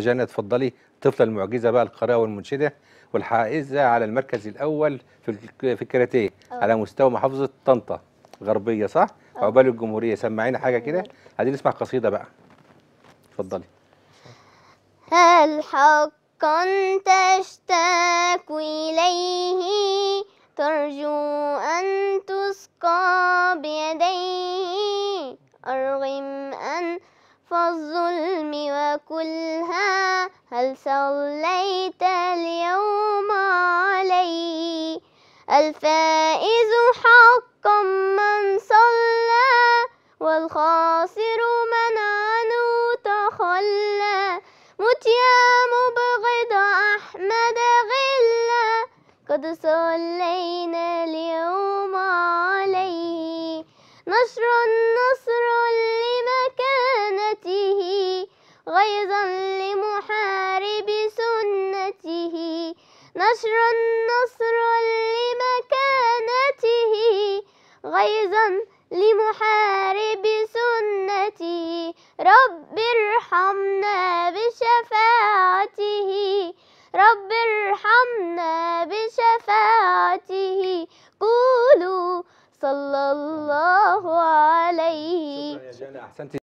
جنى اتفضلي طفله المعجزه بقى القراءه والمنشده والحائزه على المركز الاول في في الكاراتيه آه. على مستوى محافظه طنطا غربيه صح آه. عقبال الجمهوريه سمعينا حاجه كده عايزين آه. نسمع قصيده بقى اتفضلي هل حقا تشتاق اليه ترجو ان تسقى بيديه ارغم أن فالظلم وكل هل صليت اليوم علي الفائز حقا من صلى والخاسر من عنه تخلى مت يا مبغض أحمد غلا قد صلينا اليوم عليه نشر النصر نشر النصر لمكانته غيظا لمحارب سنته رب ارحمنا بشفاعته رب ارحمنا بشفاعته قولوا صلى الله عليه